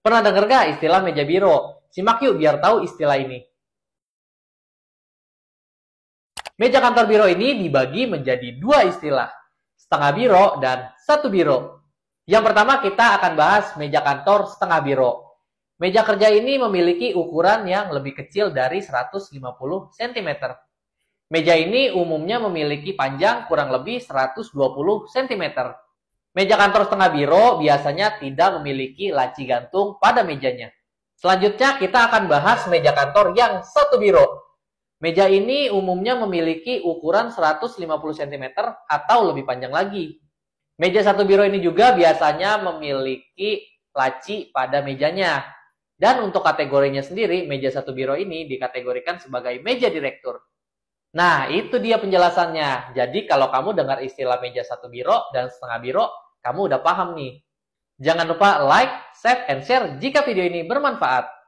Pernah dengar gak istilah meja biro? Simak yuk biar tahu istilah ini. Meja kantor biro ini dibagi menjadi dua istilah, setengah biro dan satu biro. Yang pertama kita akan bahas meja kantor setengah biro. Meja kerja ini memiliki ukuran yang lebih kecil dari 150 cm. Meja ini umumnya memiliki panjang kurang lebih 120 cm. Meja kantor setengah biro biasanya tidak memiliki laci gantung pada mejanya. Selanjutnya kita akan bahas meja kantor yang satu biro. Meja ini umumnya memiliki ukuran 150 cm atau lebih panjang lagi. Meja satu biro ini juga biasanya memiliki laci pada mejanya. Dan untuk kategorinya sendiri, meja satu biro ini dikategorikan sebagai meja direktur. Nah, itu dia penjelasannya. Jadi kalau kamu dengar istilah meja satu biro dan setengah biro, kamu udah paham nih. Jangan lupa like, save, and share jika video ini bermanfaat.